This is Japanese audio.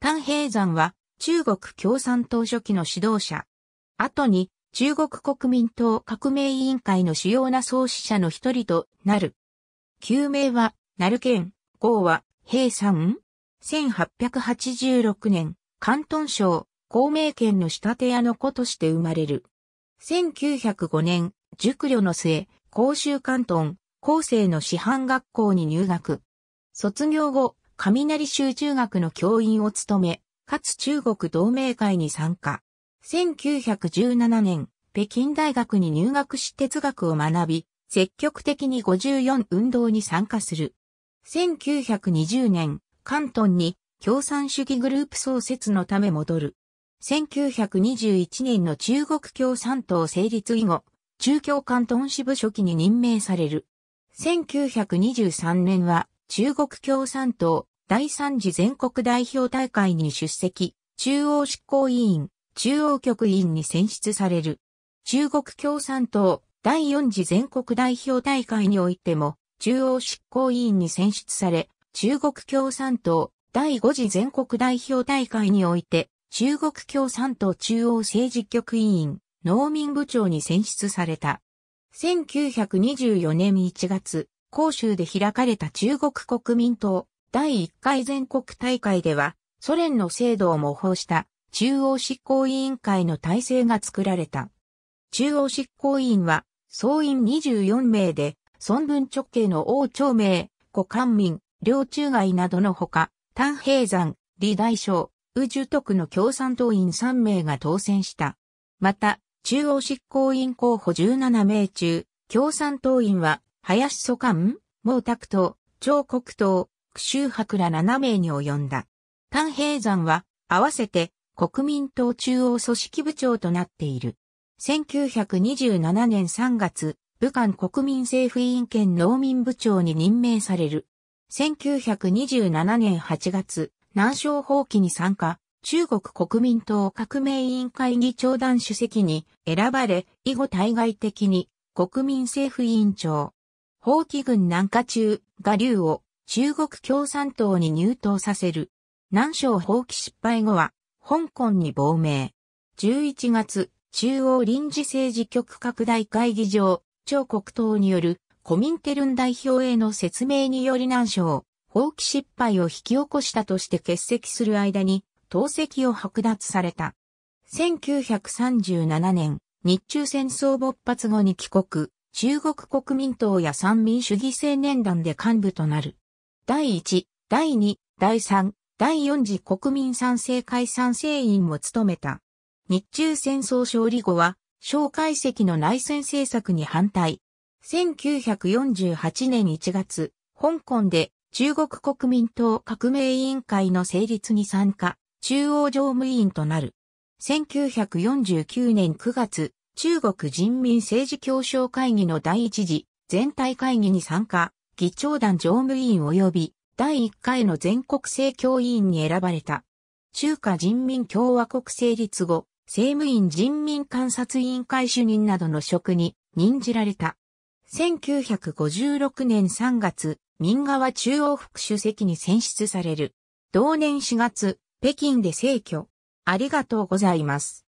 丹平山は中国共産党初期の指導者。後に中国国民党革命委員会の主要な創始者の一人となる。旧名は、なる県、号は、平山 ?1886 年、関東省、公明県の下手屋の子として生まれる。1905年、熟慮の末、甲州関東、後世の師範学校に入学。卒業後、雷州中学の教員を務め、かつ中国同盟会に参加。1917年、北京大学に入学し哲学を学び、積極的に54運動に参加する。1920年、関東に共産主義グループ創設のため戻る。1921年の中国共産党成立以後、中共関東支部書記に任命される。1923年は中国共産党第3次全国代表大会に出席、中央執行委員、中央局委員に選出される。中国共産党第4次全国代表大会においても、中央執行委員に選出され、中国共産党第5次全国代表大会において、中国共産党中央政治局委員、農民部長に選出された。1924年1月、広州で開かれた中国国民党第1回全国大会では、ソ連の制度を模倣した中央執行委員会の体制が作られた。中央執行委員は、総員24名で、孫文直系の王朝名、古官民、両中外などのほか、丹平山、李大将、宇宙徳の共産党員3名が当選した。また、中央執行委員候補17名中、共産党員は、林祖官、毛沢東、張国東、区州博ら7名に及んだ。丹平山は合わせて国民党中央組織部長となっている。1927年3月、武漢国民政府委員兼農民部長に任命される。1927年8月、南昌法規に参加、中国国民党革命委員会議長団主席に選ばれ、以後対外的に国民政府委員長。法規軍南下中、我流を中国共産党に入党させる。南省放棄失敗後は、香港に亡命。11月、中央臨時政治局拡大会議場、張国党によるコミンテルン代表への説明により南省放棄失敗を引き起こしたとして欠席する間に、党籍を剥奪された。1937年、日中戦争勃発後に帰国、中国国民党や三民主義青年団で幹部となる。第1、第2、第3、第4次国民賛成会賛成員を務めた。日中戦争勝利後は、蒋介石の内戦政策に反対。1948年1月、香港で中国国民党革命委員会の成立に参加、中央常務委員となる。1949年9月、中国人民政治協商会議の第一次全体会議に参加、議長団常務委員及び第1回の全国政教委員に選ばれた。中華人民共和国成立後、政務院人民観察委員会主任などの職に任じられた。1956年3月、民側中央副主席に選出される。同年4月、北京で逝去。ありがとうございます。